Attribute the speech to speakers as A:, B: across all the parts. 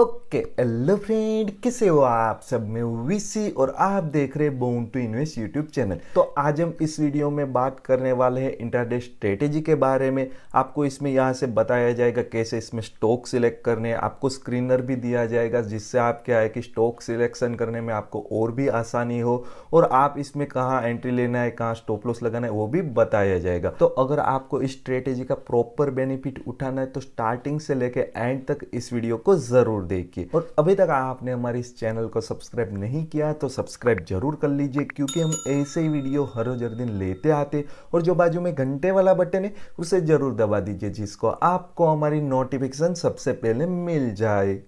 A: okay hello friend कैसे हो आप सब में वीसी और आप देख रहे born to invest YouTube channel तो आज हम इस वीडियो में बात करने वाले हैं इंटरडे स्ट्रेटेजी के बारे में आपको इसमें यहाँ से बताया जाएगा कैसे इसमें स्टॉक सिलेक्ट करने हैं आपको स्क्रीनर भी दिया जाएगा जिससे आप क्या है कि स्टॉक सिलेक्शन करने में आपको और भी आसानी हो और आप इसमें कहाँ एंट्री लेना है कहाँ स्टॉप लॉस लगाना है वो भी बताया जाएगा तो अगर आपको इस स्ट्रेटेजी का प्रॉपर बेनिफिट उठाना है तो स्टार्टिंग से लेकर एंड तक इस वीडियो को ज़रूर जरूर देखिए और अभी तक आपने हमारे इस चैनल को सब्सक्राइब नहीं किया तो सब्सक्राइब जरूर कर लीजिए क्योंकि हम ऐसे ही वीडियो हर रोज दिन लेते आते और जो बाजू में घंटे वाला बटन है उसे जरूर दबा दीजिए जिसको आपको हमारी नोटिफिकेशन सबसे पहले मिल जाए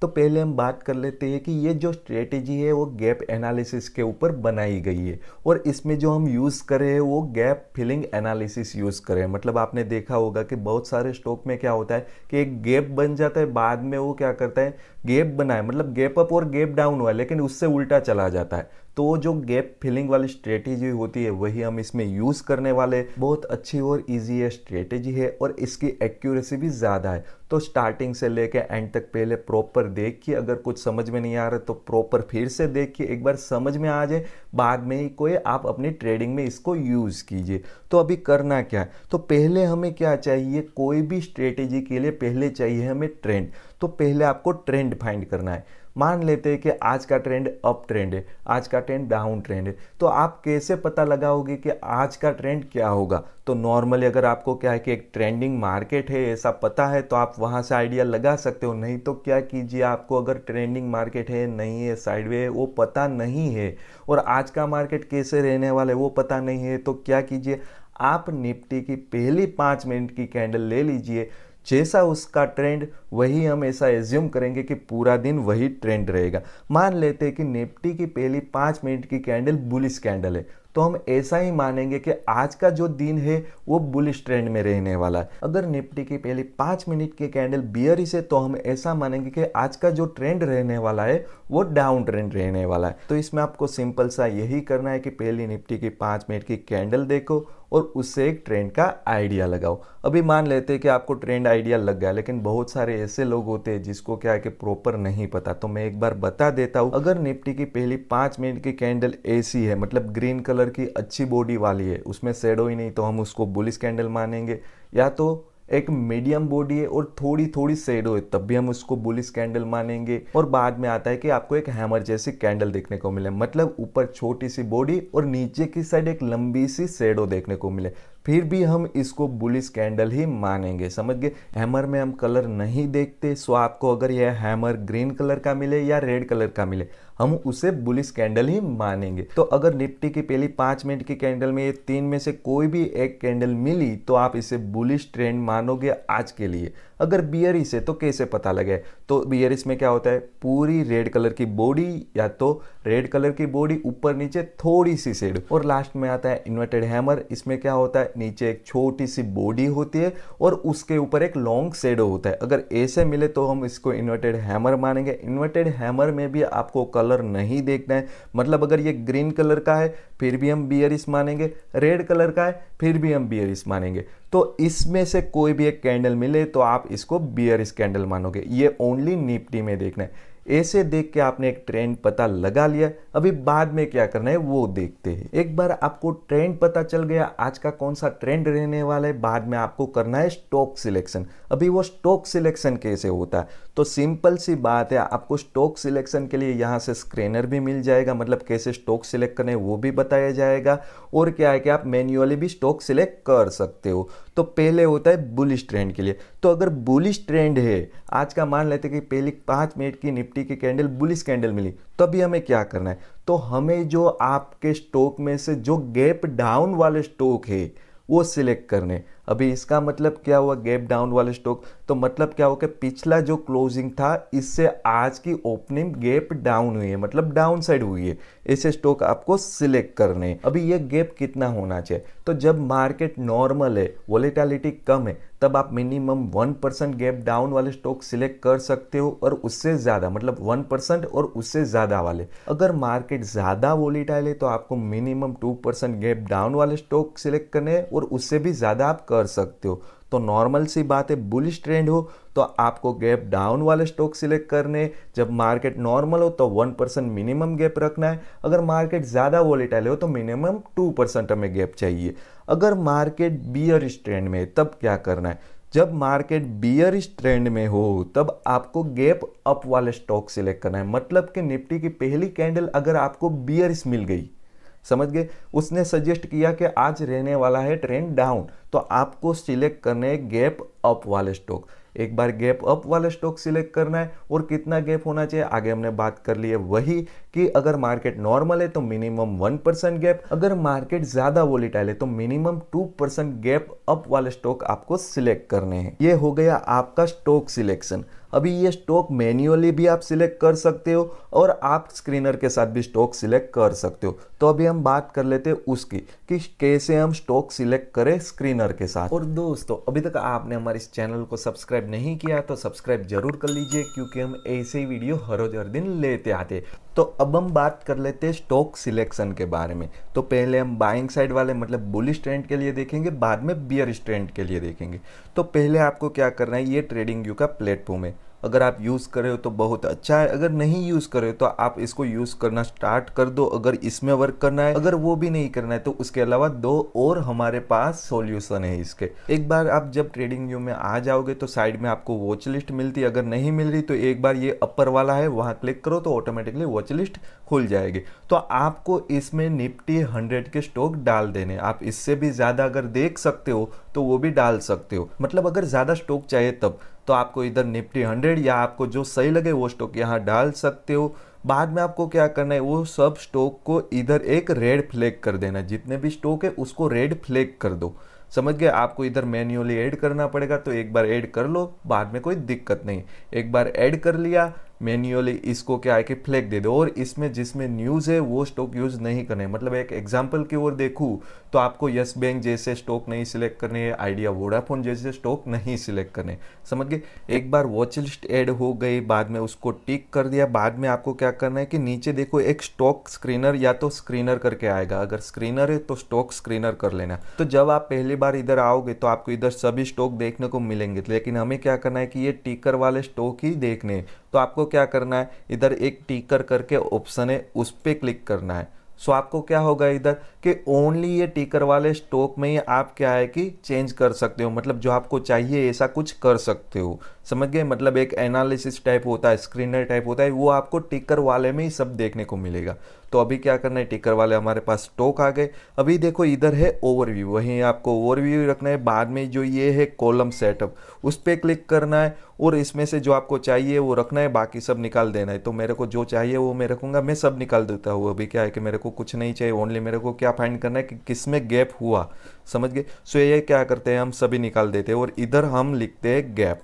A: तो पहले हम बात कर लेते हैं कि ये जो स्ट्रेटेजी है वो गैप एनालिसिस के ऊपर बनाई गई है और इसमें जो हम यूज़ करें वो गैप फिलिंग एनालिसिस यूज़ करें मतलब आपने देखा होगा कि बहुत सारे स्टॉक में क्या होता है कि एक गैप बन जाता है बाद में वो क्या करता है गैप बनाए मतलब गैप अप और गैप डाउन हुआ लेकिन उससे उल्टा चला जाता है तो जो गैप फिलिंग वाली स्ट्रेटेजी होती है वही हम इसमें यूज़ करने वाले बहुत अच्छी और इजी है स्ट्रेटेजी है और इसकी एक्यूरेसी भी ज़्यादा है तो स्टार्टिंग से लेके एंड तक पहले प्रॉपर देखिए अगर कुछ समझ में नहीं आ रहा तो प्रॉपर फिर से देखिए एक बार समझ में आ जाए बाद में ही कोई आप अपनी ट्रेडिंग में इसको यूज़ कीजिए तो अभी करना क्या है तो पहले हमें क्या चाहिए कोई भी स्ट्रेटेजी के लिए पहले चाहिए हमें ट्रेंड तो पहले आपको ट्रेंड फाइंड करना है मान लेते हैं कि आज का ट्रेंड अप ट्रेंड है आज का ट्रेंड डाउन ट्रेंड है तो आप कैसे पता लगाओगे कि आज का ट्रेंड क्या होगा तो नॉर्मली अगर आपको क्या है कि एक ट्रेंडिंग मार्केट है ऐसा पता है तो आप वहाँ से आइडिया लगा सकते हो नहीं तो क्या कीजिए आपको अगर ट्रेंडिंग मार्केट है नहीं है साइडवे है वो पता नहीं है और आज का मार्केट कैसे रहने वाला है वो पता नहीं है तो क्या कीजिए आप निफ्टी की पहली पाँच मिनट की कैंडल ले लीजिए जैसा उसका ट्रेंड वही हम ऐसा एज्यूम करेंगे कि पूरा दिन वही ट्रेंड रहेगा मान लेते हैं कि निफ्टी की पहली पाँच मिनट की कैंडल बुलिश कैंडल है तो हम ऐसा ही मानेंगे कि आज का जो दिन है वो बुलिश ट्रेंड में रहने वाला है अगर निफ्टी की पहली पाँच मिनट की कैंडल बियरिश है तो हम ऐसा मानेंगे कि आज का जो ट्रेंड रहने वाला है वो डाउन ट्रेंड रहने वाला है तो इसमें आपको सिंपल सा यही करना है कि पहली निफ्टी की पाँच मिनट की कैंडल देखो और उससे एक ट्रेंड का आइडिया लगाओ अभी मान लेते हैं कि आपको ट्रेंड आइडिया लग गया लेकिन बहुत सारे ऐसे लोग होते हैं जिसको क्या है कि प्रॉपर नहीं पता तो मैं एक बार बता देता हूँ अगर निफ्टी की पहली पाँच मिनट की कैंडल ऐसी है मतलब ग्रीन कलर की अच्छी बॉडी वाली है उसमें शेडो ही नहीं तो हम उसको बुलिस कैंडल मानेंगे या तो एक मीडियम बॉडी है और थोड़ी थोड़ी शेडो है तब भी हम उसको बुलिस कैंडल मानेंगे और बाद में आता है कि आपको एक हैमर जैसी कैंडल देखने को मिले मतलब ऊपर छोटी सी बॉडी और नीचे की साइड एक लंबी सी शेडो देखने को मिले फिर भी हम इसको बुलिस कैंडल ही मानेंगे समझ गए हैमर में हम कलर नहीं देखते सो आपको अगर यह हैमर ग्रीन कलर का मिले या रेड कलर का मिले हम उसे बुलिस कैंडल ही मानेंगे तो अगर निफ्टी की पहली पाँच मिनट की कैंडल में ये तीन में से कोई भी एक कैंडल मिली तो आप इसे बुलिस ट्रेंड मानोगे आज के लिए अगर बियर इसे तो कैसे पता लगे तो बियरिस में क्या होता है पूरी रेड कलर की बॉडी या तो रेड कलर की बॉडी ऊपर नीचे थोड़ी सी शेड और लास्ट में आता है इन्वर्टेड हैमर इसमें क्या होता है नीचे एक छोटी सी बॉडी होती है और उसके ऊपर एक लॉन्ग सेडो होता है अगर ऐसे मिले तो हम इसको इन्वर्टेड हैमर मानेंगे इन्वर्टेड हैमर में भी आपको कलर नहीं देखना है मतलब अगर ये ग्रीन कलर का है फिर भी हम बियरिस मानेंगे रेड कलर का है फिर भी हम बियरिस मानेंगे तो इसमें से कोई भी एक कैंडल मिले तो आप इसको बियर कैंडल मानोगे ये ओनली निपटी में देखना है ऐसे देख के आपने एक ट्रेंड पता लगा लिया अभी बाद में क्या करना है वो देखते हैं एक बार आपको ट्रेंड पता चल गया आज का कौन सा ट्रेंड रहने वाला है बाद में आपको करना है स्टॉक सिलेक्शन अभी वो स्टॉक सिलेक्शन कैसे होता है तो सिंपल सी बात है आपको स्टॉक सिलेक्शन के लिए यहाँ से स्क्रीनर भी मिल जाएगा मतलब कैसे स्टॉक सिलेक्ट करें वो भी बताया जाएगा और क्या है कि आप मैन्युअली भी स्टॉक सिलेक्ट कर सकते हो तो पहले होता है बुलिश ट्रेंड के लिए तो अगर बुलिश ट्रेंड है आज का मान लेते कि पहली पाँच मिनट की निफ्टी की कैंडल बुलिश कैंडल मिली तभी हमें क्या करना है तो हमें जो आपके स्टॉक में से जो गैप डाउन वाले स्टॉक है वो सिलेक्ट करने अभी इसका मतलब क्या हुआ गैप डाउन वाले स्टॉक तो मतलब क्या हुआ कि पिछला जो क्लोजिंग था इससे आज की ओपनिंग गैप डाउन हुई है मतलब डाउन साइड हुई है ऐसे स्टॉक आपको सिलेक्ट करने अभी ये गैप कितना होना चाहिए तो जब मार्केट नॉर्मल है वॉलीटैलिटी कम है तब आप minimum one percent gap down वाले स्टॉक सिलेक्ट कर सकते हो और उससे ज़्यादा मतलब वन परसेंट और उससे ज़्यादा वाले अगर मार्केट ज़्यादा वोलीटाइल है तो आपको minimum two percent gap down वाले स्टॉक सिलेक्ट करने और उससे भी ज़्यादा आप कर कर सकते हो तो नॉर्मल सी बात है बुलिश ट्रेंड हो तो आपको गैप डाउन वाले स्टॉक सिलेक्ट करने जब मार्केट नॉर्मल हो तो वन परसेंट मिनिमम गैप रखना है अगर मार्केट ज़्यादा वॉलीटाइल हो तो मिनिमम टू परसेंट हमें गैप चाहिए अगर मार्केट बियर ट्रेंड में है तब क्या करना है जब मार्केट बियर ट्रेंड में हो तब आपको गैप अप वाले स्टॉक सिलेक्ट करना है मतलब कि निफ्टी की पहली कैंडल अगर आपको बियरिश मिल गई समझ गए उसने सजेस्ट किया कि आज रहने वाला है ट्रेंड डाउन तो आपको सिलेक्ट करने गैप अप वाले स्टॉक एक बार गैप अप वाले स्टॉक सिलेक्ट करना है और कितना गैप होना चाहिए आगे हमने बात कर ली है वही कि अगर मार्केट नॉर्मल है तो मिनिमम वन परसेंट गैप अगर मार्केट ज़्यादा वोलीटाइल है तो minimum two percent gap up वाले स्टॉक आपको सिलेक्ट करने हैं ये हो गया आपका स्टॉक सिलेक्शन अभी ये स्टॉक मैन्युअली भी आप सिलेक्ट कर सकते हो और आप स्क्रीनर के साथ भी स्टॉक सिलेक्ट कर सकते हो तो अभी हम बात कर लेते हैं उसकी कि कैसे हम स्टॉक सिलेक्ट करें स्क्रीनर के साथ और दोस्तों अभी तक आपने हमारे इस चैनल को सब्सक्राइब नहीं किया तो सब्सक्राइब जरूर कर लीजिए क्योंकि हम ऐसे ही वीडियो हर रोज हर दिन लेते आते तो अब हम बात कर लेते हैं स्टॉक सिलेक्शन के बारे में तो पहले हम बाइंग साइड वाले मतलब बुलिश ट्रेंड के लिए देखेंगे बाद में बियर ट्रेंड के लिए देखेंगे तो पहले आपको क्या करना है ये ट्रेडिंग व्यू का प्लेटफॉर्म है अगर आप यूज़ कर रहे हो तो बहुत अच्छा है अगर नहीं यूज़ कर रहे हो तो आप इसको यूज़ करना स्टार्ट कर दो अगर इसमें वर्क करना है अगर वो भी नहीं करना है तो उसके अलावा दो और हमारे पास सॉल्यूशन है इसके एक बार आप जब ट्रेडिंग व्यू में आ जाओगे तो साइड में आपको वॉच लिस्ट मिलती है अगर नहीं मिल रही तो एक बार ये अपर वाला है वहाँ क्लिक करो तो ऑटोमेटिकली वॉच लिस्ट खुल जाएगी तो आपको इसमें निपटी हंड्रेड के स्टॉक डाल देने आप इससे भी ज़्यादा अगर देख सकते हो तो वो भी डाल सकते हो मतलब अगर ज़्यादा स्टॉक चाहिए तब तो आपको इधर निफ्टी हंड्रेड या आपको जो सही लगे वो स्टॉक यहाँ डाल सकते हो बाद में आपको क्या करना है वो सब स्टॉक को इधर एक रेड फ्लैग कर देना जितने भी स्टॉक है उसको रेड फ्लैग कर दो समझ गए आपको इधर मैन्युअली ऐड करना पड़ेगा तो एक बार ऐड कर लो बाद में कोई दिक्कत नहीं एक बार ऐड कर लिया मैन्युअली इसको क्या है कि फ्लैग दे दो और इसमें जिसमें न्यूज़ है वो स्टॉक यूज़ नहीं करने मतलब एक एग्जाम्पल की ओर देखूँ तो आपको यस बैंक जैसे स्टॉक नहीं सिलेक्ट करने है आइडिया वोडाफोन जैसे स्टॉक नहीं सिलेक्ट करने समझ गए एक बार वॉच लिस्ट एड हो गई बाद में उसको टिक कर दिया बाद में आपको क्या करना है कि नीचे देखो एक स्टॉक स्क्रीनर या तो स्क्रीनर करके आएगा अगर स्क्रीनर है तो स्टॉक स्क्रीनर कर लेना तो जब आप पहली बार इधर आओगे तो आपको इधर सभी स्टॉक देखने को मिलेंगे लेकिन हमें क्या करना है कि ये टिकर वाले स्टॉक ही देखने तो आपको क्या करना है इधर एक टीकर करके ऑप्शन है उस पर क्लिक करना है सो आपको क्या होगा इधर कि ओनली ये टीकर वाले स्टॉक में ही आप क्या है कि चेंज कर सकते हो मतलब जो आपको चाहिए ऐसा कुछ कर सकते हो समझ गए मतलब एक एनालिसिस टाइप होता है स्क्रीनर टाइप होता है वो आपको टिकर वाले में ही सब देखने को मिलेगा तो अभी क्या करना है टिकर वाले हमारे पास स्टॉक आ गए अभी देखो इधर है ओवरव्यू वहीं आपको ओवरव्यू रखना है बाद में जो ये है कॉलम सेटअप उस पर क्लिक करना है और इसमें से जो आपको चाहिए वो रखना है बाकी सब निकाल देना है तो मेरे को जो चाहिए वो मैं रखूँगा मैं सब निकाल देता हूँ अभी क्या है कि मेरे को कुछ नहीं चाहिए ओनली मेरे को क्या फाइंड करना है कि किस में गैप हुआ समझ गए सो ये क्या करते हैं हम सभी निकाल देते हैं और इधर हम लिखते हैं गैप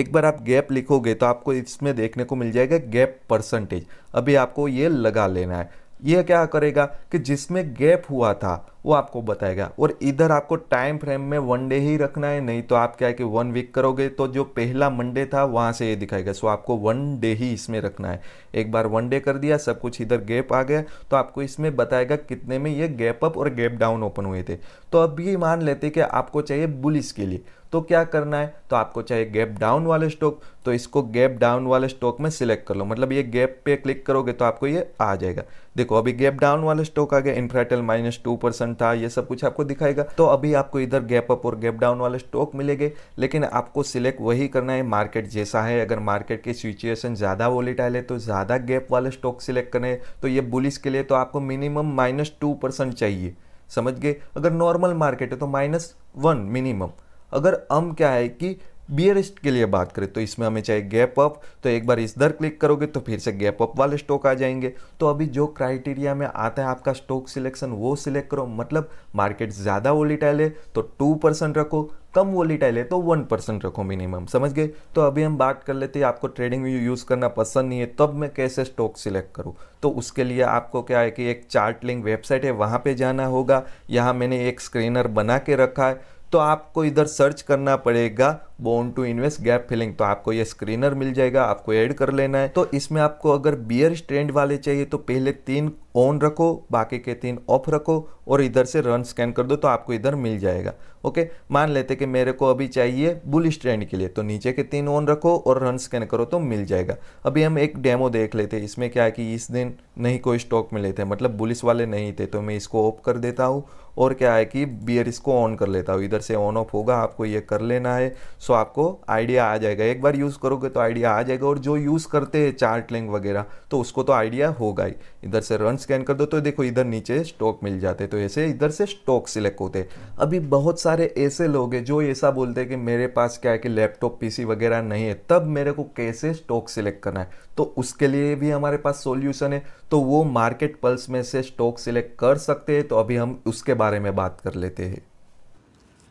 A: एक बार आप गैप लिखोगे तो आपको इसमें देखने को मिल जाएगा गैप परसेंटेज अभी आपको ये लगा लेना है ये क्या करेगा कि जिसमें गैप हुआ था वो आपको बताएगा और इधर आपको टाइम फ्रेम में वन डे ही रखना है नहीं तो आप क्या है कि वन वीक करोगे तो जो पहला मंडे था वहाँ से ये दिखाएगा सो आपको वन डे ही इसमें रखना है एक बार वन डे कर दिया सब कुछ इधर गैप आ गया तो आपको इसमें बताएगा कितने में ये गैप अप और गैप डाउन ओपन हुए थे तो अब ये मान लेते कि आपको चाहिए बुलिस के लिए तो क्या करना है तो आपको चाहिए गैप डाउन वाले स्टॉक तो इसको गैप डाउन वाले स्टॉक में सिलेक्ट कर लो मतलब ये गैप पे क्लिक करोगे तो आपको ये आ जाएगा देखो अभी गैप डाउन वाले स्टॉक आ गया इन्फ्राटेल माइनस टू परसेंट था ये सब कुछ आपको दिखाएगा तो अभी आपको इधर गैप अप और गैप डाउन वाले स्टॉक मिलेंगे लेकिन आपको सिलेक्ट वही करना है मार्केट जैसा है अगर मार्केट की सिचुएशन ज़्यादा वोलेटाइल है तो ज़्यादा गैप वाले स्टॉक सिलेक्ट करें तो ये बुलिस के लिए तो आपको मिनिमम माइनस टू परसेंट चाहिए समझ गए अगर नॉर्मल मार्केट है तो माइनस वन मिनिमम अगर अम क्या है कि बियरिस्ट के लिए बात करें तो इसमें हमें चाहिए गैप अप तो एक बार इस दर क्लिक करोगे तो फिर से गैप अप वाले स्टॉक आ जाएंगे तो अभी जो क्राइटेरिया में आता है आपका स्टॉक सिलेक्शन वो सिलेक्ट करो मतलब मार्केट ज़्यादा वोलीटाइल है तो टू परसेंट रखो कम वोलीटाइल है तो वन परसेंट रखो मिनिमम समझ गए तो अभी हम बात कर लेते हैं आपको ट्रेडिंग व्यू यूज़ करना पसंद नहीं है तब मैं कैसे स्टॉक सिलेक्ट करूँ तो उसके लिए आपको क्या है कि एक चार्ट लिंक वेबसाइट है वहाँ पर जाना होगा यहाँ मैंने एक स्क्रीनर बना के रखा है तो आपको इधर सर्च करना पड़ेगा born to invest gap filling तो आपको ये स्क्रीनर मिल जाएगा आपको ऐड कर लेना है तो इसमें आपको अगर बियर स्टैंड वाले चाहिए तो पहले तीन ऑन रखो बाकी के तीन ऑफ रखो और इधर से रन स्कैन कर दो तो आपको इधर मिल जाएगा ओके मान लेते कि मेरे को अभी चाहिए बुल स्टैंड के लिए तो नीचे के तीन ऑन रखो और रन स्कैन करो तो मिल जाएगा अभी हम एक डेमो देख लेते इसमें क्या है कि इस दिन नहीं कोई स्टॉक मिले थे मतलब बुलिस वाले नहीं थे तो मैं इसको ऑफ कर देता हूँ और क्या है कि बियर इसको ऑन कर लेता हूँ इधर से ऑन ऑफ होगा आपको ये कर लेना है सो आपको आइडिया आ जाएगा एक बार यूज़ करोगे तो आइडिया आ जाएगा और जो यूज़ करते हैं चार्ट लिंक वगैरह तो उसको तो आइडिया होगा ही इधर से रन स्कैन कर दो तो देखो इधर नीचे स्टॉक मिल जाते तो ऐसे इधर से स्टॉक सिलेक्ट होते अभी बहुत सारे ऐसे लोग हैं जो ऐसा बोलते हैं कि मेरे पास क्या है कि लैपटॉप पी वगैरह नहीं है तब मेरे को कैसे स्टॉक सिलेक्ट करना है तो उसके लिए भी हमारे पास सॉल्यूशन है तो वो मार्केट पल्स में से स्टॉक सिलेक्ट कर सकते हैं तो अभी हम उसके बारे में बात कर लेते हैं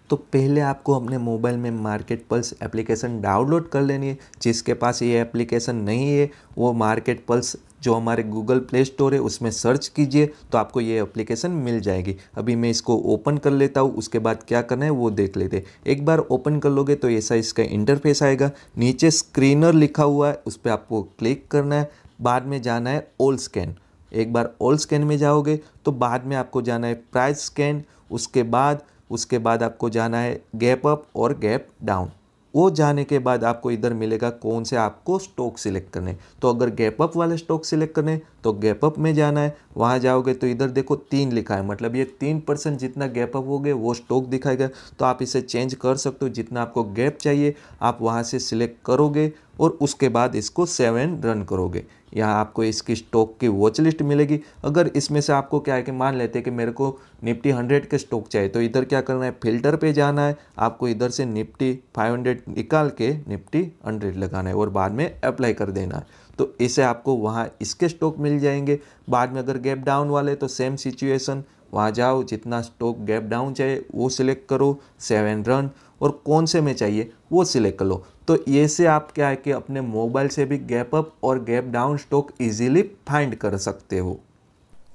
A: तो पहले आपको अपने मोबाइल में मार्केट पल्स एप्लीकेशन डाउनलोड कर लेनी है जिसके पास ये एप्लीकेशन नहीं है वो मार्केट पल्स जो हमारे गूगल प्ले स्टोर है उसमें सर्च कीजिए तो आपको ये एप्लीकेशन मिल जाएगी अभी मैं इसको ओपन कर लेता हूँ उसके बाद क्या करना है वो देख लेते एक बार ओपन कर लोगे तो ऐसा इसका इंटरफेस आएगा नीचे स्क्रीनर लिखा हुआ है उस पर आपको क्लिक करना है बाद में जाना है ओल स्कैन एक बार ओल स्कैन में जाओगे तो बाद में आपको जाना है प्राइस स्कैन उसके बाद उसके बाद आपको जाना है गैप अप और गैप डाउन वो जाने के बाद आपको इधर मिलेगा कौन से आपको स्टॉक सिलेक्ट करने तो अगर गैप अप वाले स्टॉक सिलेक्ट करने तो गैप अप में जाना है वहाँ जाओगे तो इधर देखो तीन लिखा है मतलब ये तीन परसेंट जितना गैप अप हो गए वो स्टॉक दिखाएगा तो आप इसे चेंज कर सकते हो जितना आपको गैप चाहिए आप वहाँ से सिलेक्ट करोगे और उसके बाद इसको सेवन रन करोगे यहाँ आपको इसकी स्टॉक की वॉच लिस्ट मिलेगी अगर इसमें से आपको क्या है कि मान लेते हैं कि मेरे को निफ्टी हंड्रेड के स्टॉक चाहिए तो इधर क्या करना है फिल्टर पे जाना है आपको इधर से निफ्टी फाइव हंड्रेड निकाल के निफ्टी हंड्रेड लगाना है और बाद में अप्लाई कर देना है तो इसे आपको वहाँ इसके स्टॉक मिल जाएंगे बाद में अगर गैप डाउन वाले तो सेम सिचुएसन वहाँ जाओ जितना स्टॉक गैप डाउन चाहिए वो सिलेक्ट करो सेवन रन और कौन से में चाहिए वो सिलेक्ट कर लो तो ये से आप क्या है कि अपने मोबाइल से भी गैप अप और gap down stock easily find कर सकते हो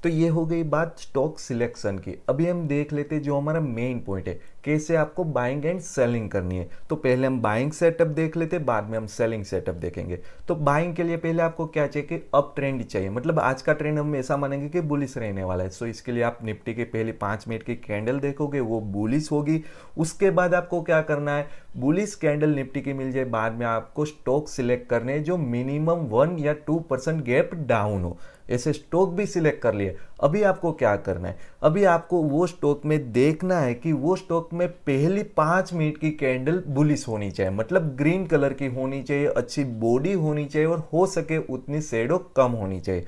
A: तो ये हो गई बात स्टॉक सिलेक्शन की अभी हम देख लेते जो हमारा मेन पॉइंट है कैसे आपको बाइंग एंड सेलिंग करनी है तो पहले हम बाइंग सेटअप देख लेते बाद में हम सेलिंग सेटअप देखेंगे तो बाइंग के लिए पहले आपको क्या चाहिए कि अप ट्रेंड चाहिए मतलब आज का ट्रेंड हम ऐसा मानेंगे कि बुलिस रहने वाला है सो इसके लिए आप निफ्टी के पहले पाँच मिनट की कैंडल देखोगे वो बुलिस होगी उसके बाद आपको क्या करना है बुलिस कैंडल निफ्टी की मिल जाए बाद में आपको स्टॉक सिलेक्ट करने जो मिनिमम वन या टू परसेंट गैप डाउन हो ऐसे स्टॉक भी सिलेक्ट कर लिए अभी आपको क्या करना है अभी आपको वो स्टॉक में देखना है कि वो स्टॉक में पहली पाँच मिनट की कैंडल बुलिस होनी चाहिए मतलब ग्रीन कलर की होनी चाहिए अच्छी बॉडी होनी चाहिए और हो सके उतनी शेडो कम होनी चाहिए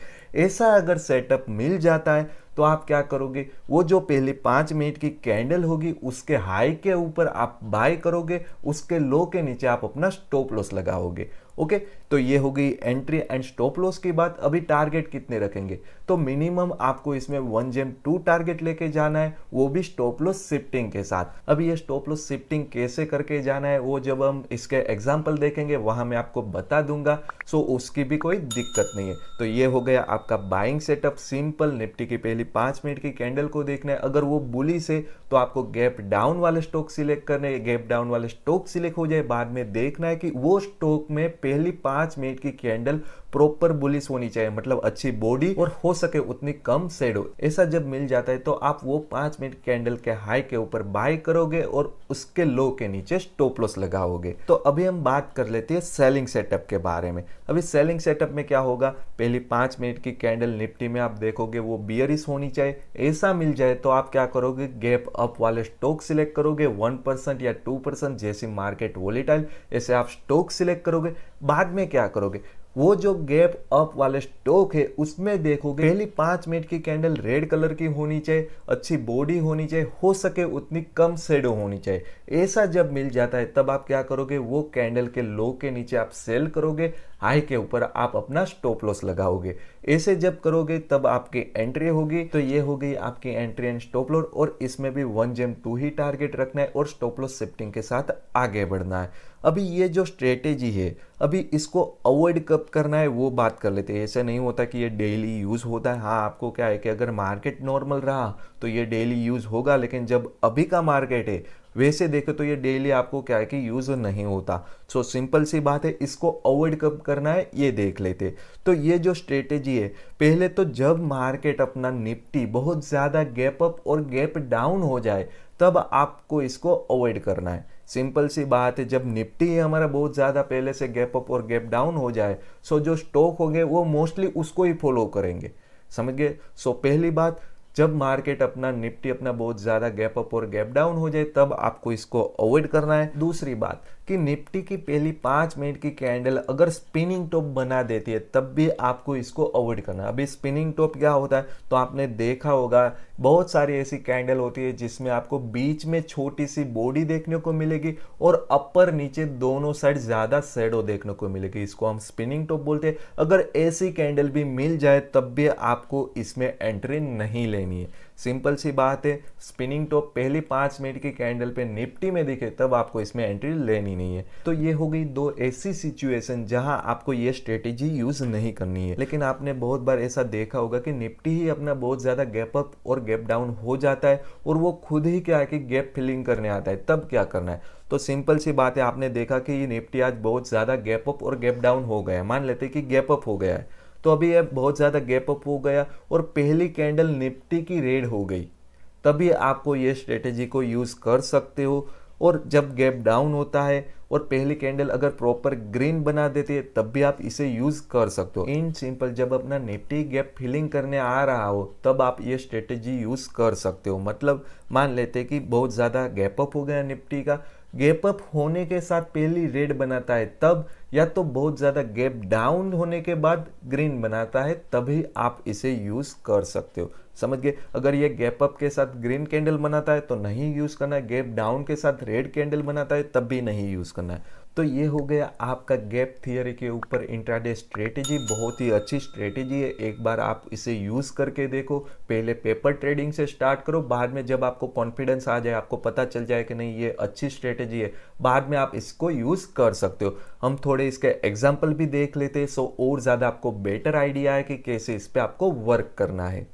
A: ऐसा अगर सेटअप मिल जाता है तो आप क्या करोगे वो जो पहले पाँच मिनट की कैंडल होगी उसके हाई के ऊपर आप बाय करोगे उसके लो के नीचे आप अपना स्टॉप लॉस लगाओगे ओके तो ये हो गई एंट्री एंड स्टॉप लॉस की बात अभी टारगेट कितने रखेंगे तो मिनिमम आपको इसमें वन जेम टू टारगेट लेके जाना है वो भी स्टॉप लॉस शिफ्टिंग के साथ अभी ये स्टॉप लॉस शिफ्टिंग कैसे करके जाना है वो जब हम इसके एग्जाम्पल देखेंगे वहां मैं आपको बता दूंगा सो उसकी भी कोई दिक्कत नहीं है तो ये हो गया आपका बाइंग सेटअप सिंपल निफ्टी की पहली पांच मिनट की कैंडल को देखना है अगर वो बुली से तो आपको गैप डाउन वाले स्टॉक सिलेक्ट करने गैप डाउन वाले स्टॉक सिलेक्ट हो जाए बाद में देखना है कि वो स्टॉक में पहली पांच मिनट की कैंडल प्रॉपर बुलिस होनी चाहिए मतलब अच्छी बॉडी और हो सके उतनी कम शेडो ऐसा जब मिल जाता है तो आप वो पांच मिनट कैंडल के हाई के ऊपर बाय करोगे और उसके लो के नीचे स्टॉप लॉस लगाओगे तो अभी हम बात कर लेते हैं सेलिंग सेटअप के बारे में अभी सेलिंग सेटअप में क्या होगा पहली पांच मिनट की कैंडल निफ्टी में आप देखोगे वो बियरिस होनी चाहिए ऐसा मिल जाए तो आप क्या करोगे गैप अप वाले स्टॉक सिलेक्ट करोगे वन परसेंट या टू परसेंट जैसी मार्केट वोलेटाइल ऐसे आप स्टॉक सिलेक्ट करोगे बाद में क्या करोगे वो जो गैप अप वाले स्टॉक है उसमें देखोगे पहली पांच मिनट की कैंडल रेड कलर की होनी चाहिए अच्छी बॉडी होनी चाहिए हो सके उतनी कम शेडो होनी चाहिए ऐसा जब मिल जाता है तब आप क्या करोगे वो कैंडल के लो के नीचे आप सेल करोगे हाई के ऊपर आप अपना स्टॉप लॉस लगाओगे ऐसे जब करोगे तब आपकी एंट्री होगी तो ये हो गई आपकी एंट्री एंड स्टॉप लॉस और इसमें भी वन जेम टू ही टारगेट रखना है और स्टॉप लॉस शिफ्टिंग के साथ आगे बढ़ना है अभी ये जो स्ट्रेटेजी है अभी इसको अवॉइड कब करना है वो बात कर लेते हैं ऐसा नहीं होता कि ये डेली यूज़ होता है हाँ आपको क्या है कि अगर मार्केट नॉर्मल रहा तो ये डेली यूज़ होगा लेकिन जब अभी का मार्केट है वैसे देखो तो ये डेली आपको क्या है कि यूज़ नहीं होता सो so, सिंपल सी बात है इसको अवॉइड कब करना है ये देख लेते तो ये जो स्ट्रेटेजी है पहले तो जब मार्केट अपना निपटी बहुत ज़्यादा गैप अप और गैप डाउन हो जाए तब आपको इसको अवॉइड करना है सिंपल सी बात है जब निफ्टी हमारा बहुत ज़्यादा पहले से गैप अप और गैप डाउन हो जाए सो जो स्टॉक होंगे वो मोस्टली उसको ही फॉलो करेंगे समझ गए सो पहली बात जब मार्केट अपना निफ्टी अपना बहुत ज़्यादा गैप अप और गैप डाउन हो जाए तब आपको इसको अवॉइड करना है दूसरी बात कि निफ्टी की पहली पांच मिनट की कैंडल अगर स्पिनिंग टॉप बना देती है तब भी आपको इसको अवॉइड करना अभी स्पिनिंग टॉप क्या होता है तो आपने देखा होगा बहुत सारी ऐसी कैंडल होती है जिसमें आपको बीच में छोटी सी बॉडी देखने को मिलेगी और अपर नीचे दोनों साइड ज़्यादा सेडो देखने को मिलेगी इसको हम स्पिनिंग टॉप बोलते हैं अगर ऐसी कैंडल भी मिल जाए तब भी आपको इसमें एंट्री नहीं लेनी है सिंपल सी बात है स्पिनिंग टॉप पहली पाँच मिनट की कैंडल पे निफ्टी में दिखे तब आपको इसमें एंट्री लेनी नहीं है तो ये हो गई दो ऐसी सिचुएशन जहां आपको ये स्ट्रेटेजी यूज नहीं करनी है लेकिन आपने बहुत बार ऐसा देखा होगा कि निफ्टी ही अपना बहुत ज़्यादा गैप अप और गैप डाउन हो जाता है और वो खुद ही क्या है कि गैप फिलिंग करने आता है तब क्या करना है तो सिंपल सी बात है आपने देखा कि ये निफ्टी आज बहुत ज़्यादा गैप अप और गैप डाउन हो गया है मान लेते कि गैप अप हो गया है तो अभी ये बहुत ज़्यादा गैप अप हो गया और पहली कैंडल निफ्टी की रेड हो गई तभी आपको ये स्ट्रेटेजी को यूज़ कर सकते हो और जब गैप डाउन होता है और पहली कैंडल अगर प्रॉपर ग्रीन बना देती है तब भी आप इसे यूज़ कर सकते हो इन सिंपल जब अपना निफ्टी गैप फिलिंग करने आ रहा हो तब आप ये स्ट्रेटेजी यूज़ कर सकते हो मतलब मान लेते कि बहुत ज़्यादा गैप अप हो गया निफ्टी का गैप अप होने के साथ पहली रेड बनाता है तब या तो बहुत ज़्यादा गैप डाउन होने के बाद ग्रीन बनाता है तभी आप इसे यूज़ कर सकते हो समझ गए अगर ये गैप अप के साथ ग्रीन कैंडल बनाता है तो नहीं यूज़ करना है गैप डाउन के साथ रेड कैंडल बनाता है तब भी नहीं यूज़ करना है तो ये हो गया आपका गैप थियरी के ऊपर इंट्राडे स्ट्रेटेजी बहुत ही अच्छी स्ट्रेटेजी है एक बार आप इसे यूज़ करके देखो पहले पेपर ट्रेडिंग से स्टार्ट करो बाद में जब आपको कॉन्फिडेंस आ जाए आपको पता चल जाए कि नहीं ये अच्छी स्ट्रेटेजी है बाद में आप इसको यूज़ कर सकते हो हम थोड़े इसके एग्जाम्पल भी देख लेते हैं सो और ज़्यादा आपको बेटर आइडिया है कि कैसे इस पर आपको वर्क करना है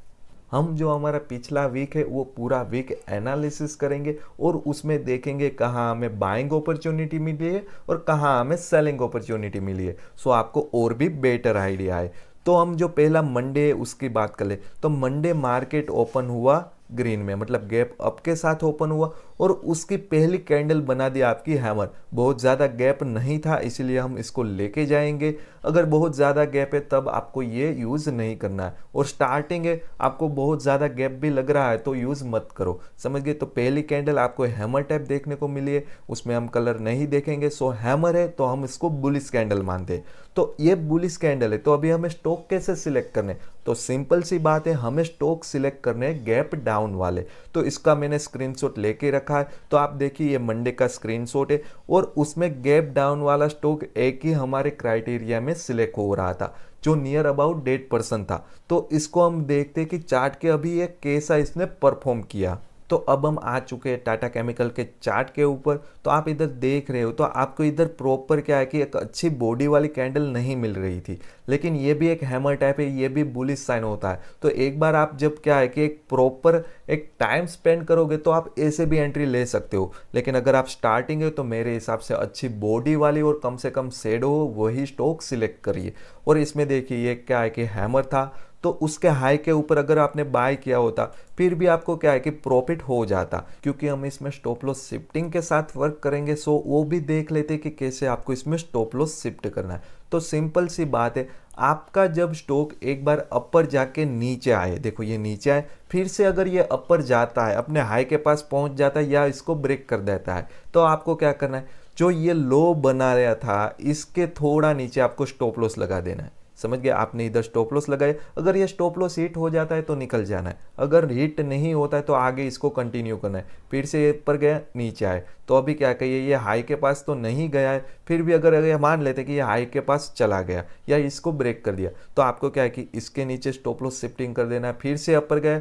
A: हम जो हमारा पिछला वीक है वो पूरा वीक एनालिसिस करेंगे और उसमें देखेंगे कहाँ हमें बाइंग अपॉर्चुनिटी मिली है और कहाँ हमें सेलिंग अपॉर्चुनिटी मिली है सो आपको और भी बेटर आइडिया है तो हम जो पहला मंडे उसकी बात कर ले तो मंडे मार्केट ओपन हुआ ग्रीन में मतलब गैप अप के साथ ओपन हुआ और उसकी पहली कैंडल बना दी आपकी हैमर बहुत ज़्यादा गैप नहीं था इसीलिए हम इसको लेके जाएंगे अगर बहुत ज़्यादा गैप है तब आपको ये यूज़ नहीं करना है और स्टार्टिंग है आपको बहुत ज़्यादा गैप भी लग रहा है तो यूज़ मत करो समझ गए तो पहली कैंडल आपको हैमर टाइप देखने को मिली है उसमें हम कलर नहीं देखेंगे सो हैमर है तो हम इसको बुलिस कैंडल मानते हैं तो ये बुलिस कैंडल है तो अभी हमें स्टॉक कैसे सिलेक्ट करने तो सिंपल सी बात है हमें स्टॉक सिलेक्ट करने हैं गैप डाउन वाले तो इसका मैंने स्क्रीनशॉट लेके रखा है तो आप देखिए ये मंडे का स्क्रीनशॉट है और उसमें गैप डाउन वाला स्टॉक एक ही हमारे क्राइटेरिया में सिलेक्ट हो रहा था जो नियर अबाउट डेट परसेंट था तो इसको हम देखते कि चार्ट के अभी ये कैसा इसने परफॉर्म किया तो अब हम आ चुके हैं टाटा केमिकल के चार्ट के ऊपर तो आप इधर देख रहे हो तो आपको इधर प्रॉपर क्या है कि एक अच्छी बॉडी वाली कैंडल नहीं मिल रही थी लेकिन ये भी एक हैमर टाइप है ये भी बुलिस साइन होता है तो एक बार आप जब क्या है कि एक प्रॉपर एक टाइम स्पेंड करोगे तो आप ऐसे भी एंट्री ले सकते हो लेकिन अगर आप स्टार्टिंग है तो मेरे हिसाब से अच्छी बॉडी वाली और कम से कम सेडो वही स्टॉक सिलेक्ट करिए और इसमें देखिए ये क्या है कि हैमर था तो उसके हाई के ऊपर अगर आपने बाय किया होता फिर भी आपको क्या है कि प्रॉफिट हो जाता क्योंकि हम इसमें स्टॉप लॉस शिफ्टिंग के साथ वर्क करेंगे सो वो भी देख लेते कि कैसे आपको इसमें स्टॉप लॉस शिफ्ट करना है तो सिंपल सी बात है आपका जब स्टॉक एक बार अपर जाके नीचे आए देखो ये नीचे आए फिर से अगर ये अपर जाता है अपने हाई के पास पहुंच जाता है या इसको ब्रेक कर देता है तो आपको क्या करना है जो ये लो बना रहा था इसके थोड़ा नीचे आपको स्टॉप लॉस लगा देना है समझ गया आपने इधर स्टॉप लॉस लगाए अगर ये स्टॉप लॉस हिट हो जाता है तो निकल जाना है अगर हिट नहीं होता है तो आगे इसको कंटिन्यू करना है फिर से ऊपर गया नीचे आए तो अभी क्या कहिए ये हाई के पास तो नहीं गया है फिर भी अगर ये मान लेते कि ये हाई के पास चला गया या इसको ब्रेक कर दिया तो आपको क्या है कि इसके नीचे स्टॉप लॉस शिफ्टिंग कर देना है फिर से अपर गया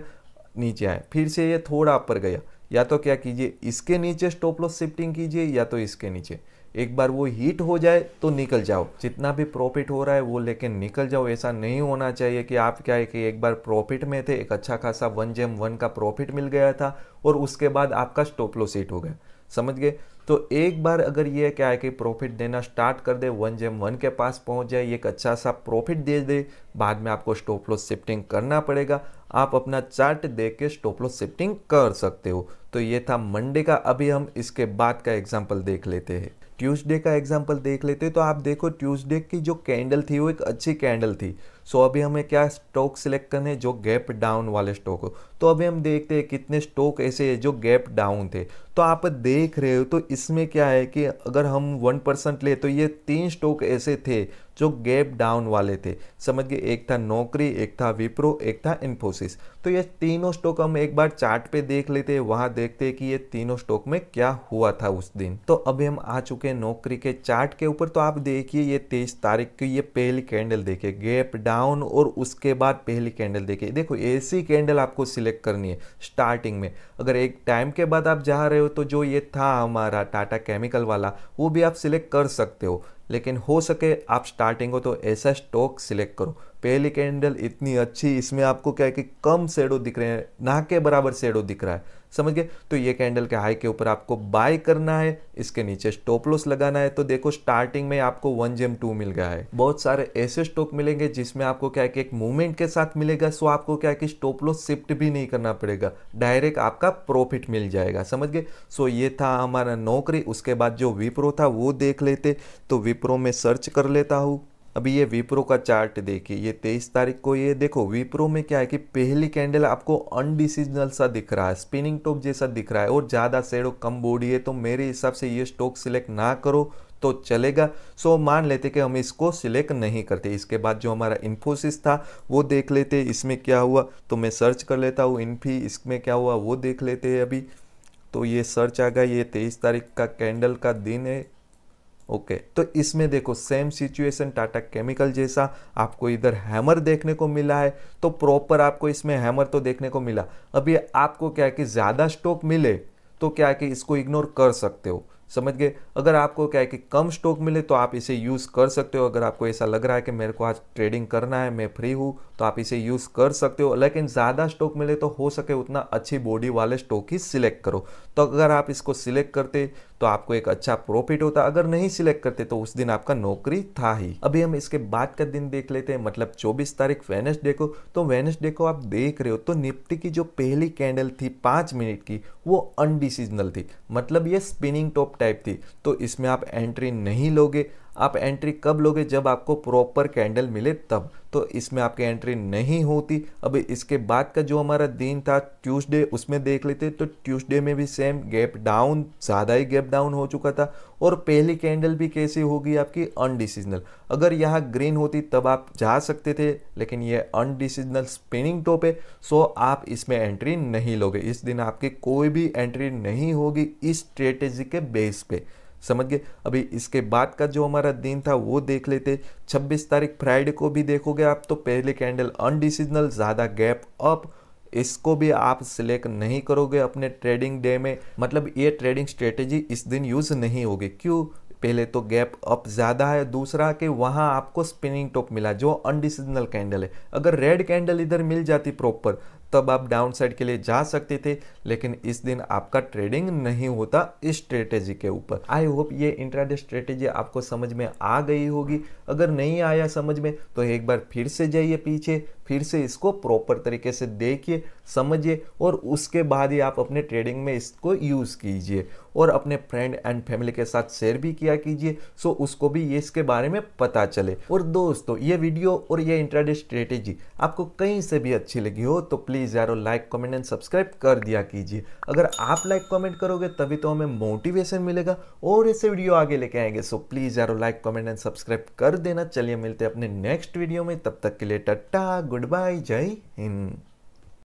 A: नीचे आए फिर से ये थोड़ा अपर गया या तो क्या कीजिए इसके नीचे स्टॉप लॉस शिफ्टिंग कीजिए या तो इसके नीचे एक बार वो हीट हो जाए तो निकल जाओ जितना भी प्रॉफिट हो रहा है वो लेके निकल जाओ ऐसा नहीं होना चाहिए कि आप क्या है कि एक बार प्रॉफिट में थे एक अच्छा खासा वन जेम वन का प्रॉफिट मिल गया था और उसके बाद आपका स्टॉप लॉस हिट हो गया समझ गए तो एक बार अगर ये क्या है कि प्रॉफिट देना स्टार्ट कर दे वन जेम वन के पास पहुंच जाए एक अच्छा सा प्रॉफिट दे दे बाद में आपको स्टॉप लॉस शिफ्टिंग करना पड़ेगा आप अपना चार्ट देख के स्टॉप लॉस शिफ्टिंग कर सकते हो तो ये था मंडे का अभी हम इसके बाद का एग्जाम्पल देख लेते हैं ट्यूसडे का एग्जाम्पल देख लेते हैं तो आप देखो ट्यूसडे की जो कैंडल थी वो एक अच्छी कैंडल थी सो so, अभी हमें क्या स्टॉक सिलेक्ट करने जो गैप डाउन वाले स्टॉक हो तो अभी हम देखते हैं कितने स्टॉक ऐसे हैं जो गैप डाउन थे तो आप देख रहे हो तो इसमें क्या है कि अगर हम वन परसेंट ले तो ये तीन स्टॉक ऐसे थे जो गैप डाउन वाले थे समझ गए एक था नौकरी एक था विप्रो एक था इन्फोसिस तो ये तीनों स्टॉक हम एक बार चार्ट पे देख लेते हैं वहाँ देखते हैं कि ये तीनों स्टॉक में क्या हुआ था उस दिन तो अभी हम आ चुके हैं नौकरी के चार्ट के ऊपर तो आप देखिए ये तेईस तारीख की ये पहली कैंडल देखे गैप डाउन और उसके बाद पहली कैंडल देखे देखो ऐसी कैंडल आपको सिलेक्ट करनी है स्टार्टिंग में अगर एक टाइम के बाद आप जा रहे हो तो जो ये था हमारा टाटा केमिकल वाला वो भी आप सिलेक्ट कर सकते हो लेकिन हो सके आप स्टार्टिंग हो तो ऐसा स्टॉक सिलेक्ट करो पहली कैंडल इतनी अच्छी इसमें आपको क्या है कि कम शेडो दिख रहे हैं ना के बराबर शेडो दिख रहा है समझ गए तो ये कैंडल के हाई के ऊपर आपको बाय करना है इसके नीचे स्टॉप लॉस लगाना है तो देखो स्टार्टिंग में आपको वन जेम टू मिल गया है बहुत सारे ऐसे स्टॉक मिलेंगे जिसमें आपको क्या है कि एक मूवमेंट के साथ मिलेगा सो आपको क्या है कि स्टॉप लॉस शिफ्ट भी नहीं करना पड़ेगा डायरेक्ट आपका प्रॉफिट मिल जाएगा समझ गए सो ये था हमारा नौकरी उसके बाद जो विप्रो था वो देख लेते तो विप्रो में सर्च कर लेता हूँ अभी ये विप्रो का चार्ट देखिए ये तेईस तारीख को ये देखो विप्रो में क्या है कि पहली कैंडल आपको अनडिसीजनल सा दिख रहा है स्पिनिंग टॉप जैसा दिख रहा है और ज़्यादा शेडो कम बॉडी है तो मेरे हिसाब से ये स्टॉक सिलेक्ट ना करो तो चलेगा सो मान लेते कि हम इसको सिलेक्ट नहीं करते इसके बाद जो हमारा इन्फोसिस था वो देख लेते इसमें क्या हुआ तो मैं सर्च कर लेता हूँ इन्फी इसमें क्या हुआ वो देख लेते हैं अभी तो ये सर्च आ गया ये तेईस तारीख का कैंडल का दिन है ओके okay, तो इसमें देखो सेम सिचुएशन टाटा केमिकल जैसा आपको इधर हैमर देखने को मिला है तो प्रॉपर आपको इसमें हैमर तो देखने को मिला अभी आपको क्या है कि ज़्यादा स्टॉक मिले तो क्या है कि इसको इग्नोर कर सकते हो समझ गए अगर आपको क्या है कि कम स्टॉक मिले तो आप इसे यूज़ कर सकते हो अगर आपको ऐसा लग रहा है कि मेरे को आज ट्रेडिंग करना है मैं फ्री हूँ तो आप इसे यूज़ कर सकते हो लेकिन ज़्यादा स्टॉक मिले तो हो सके उतना अच्छी बॉडी वाले स्टॉक ही सिलेक्ट करो तो अगर आप इसको सिलेक्ट करते तो आपको एक अच्छा प्रॉफिट होता अगर नहीं सिलेक्ट करते तो उस दिन आपका नौकरी था ही अभी हम इसके बाद का दिन देख लेते हैं मतलब 24 तारीख वेनेसडे को तो वेनेसडे को आप देख रहे हो तो निफ्टी की जो पहली कैंडल थी पांच मिनट की वो अनडिसीजनल थी मतलब ये स्पिनिंग टॉप टाइप थी तो इसमें आप एंट्री नहीं लोगे आप एंट्री कब लोगे जब आपको प्रॉपर कैंडल मिले तब तो इसमें आपकी एंट्री नहीं होती अब इसके बाद का जो हमारा दिन था ट्यूसडे उसमें देख लेते तो ट्यूसडे में भी सेम गैप डाउन ज़्यादा ही गैप डाउन हो चुका था और पहली कैंडल भी कैसी होगी आपकी अनडिसिजनल अगर यहाँ ग्रीन होती तब आप जा सकते थे लेकिन ये अनडिसिजनल स्पिनिंग टॉप है सो आप इसमें एंट्री नहीं लोगे इस दिन आपकी कोई भी एंट्री नहीं होगी इस स्ट्रेटेजी के बेस पे समझ गए अभी इसके बाद का जो हमारा दिन था वो देख लेते 26 तारीख फ्राइडे को भी देखोगे आप तो पहले कैंडल अनडिसीजनल ज़्यादा गैप अप इसको भी आप सिलेक्ट नहीं करोगे अपने ट्रेडिंग डे में मतलब ये ट्रेडिंग स्ट्रेटेजी इस दिन यूज़ नहीं होगी क्यों पहले तो गैप अप ज़्यादा है दूसरा कि वहाँ आपको स्पिनिंग टॉप मिला जो अनडिसिजनल कैंडल है अगर रेड कैंडल इधर मिल जाती प्रॉपर तब आप डाउनसाइड के लिए जा सकते थे लेकिन इस दिन आपका ट्रेडिंग नहीं होता इस स्ट्रेटेजी के ऊपर आई होप ये इंट्राडे स्ट्रेटेजी आपको समझ में आ गई होगी अगर नहीं आया समझ में तो एक बार फिर से जाइए पीछे फिर से इसको प्रॉपर तरीके से देखिए समझिए और उसके बाद ही आप अपने ट्रेडिंग में इसको यूज़ कीजिए और अपने फ्रेंड एंड फैमिली के साथ शेयर भी किया कीजिए सो उसको भी ये इसके बारे में पता चले और दोस्तों ये वीडियो और ये इंटरडे स्ट्रेटेजी आपको कहीं से भी अच्छी लगी हो तो प्लीज़ यारो लाइक कमेंट एंड सब्सक्राइब कर दिया कीजिए अगर आप लाइक कमेंट करोगे तभी तो हमें मोटिवेशन मिलेगा और ऐसे वीडियो आगे लेके आएंगे सो प्लीज़ यारो लाइक कमेंट एंड सब्सक्राइब कर देना चलिए मिलते हैं अपने नेक्स्ट वीडियो में तब तक के लिए टट्टा गुड बाय जय हिंद